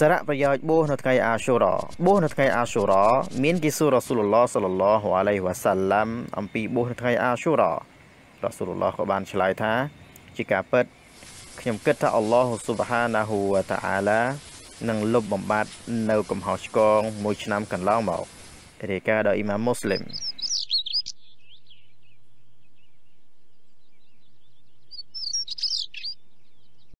សារៈប្រយោជន៍បួសនៅថ្ងៃអាស៊ូរ៉ាបួសនៅថ្ងៃអាស៊ូរ៉ាមានពីសូរ៉ាស៊ូលឡោះសលឡោះអាឡៃវ៉ាសាឡាំអំពីបួសនៅថ្ងៃអាស៊ូរ៉ារ៉ាស៊ូលឡោះក៏បានឆ្លើយថាជាការពិតខ្ញុំគិតថាអល់ឡោះស៊ុបហាណាហ៊ូវតាអាឡានឹងលុបបំបាត់នៅកំហុសឆ្គងមួយ ឆ្នាំកន្លងមករាយការណ៍ដោយអ៊ីម៉ាមមូស្លីម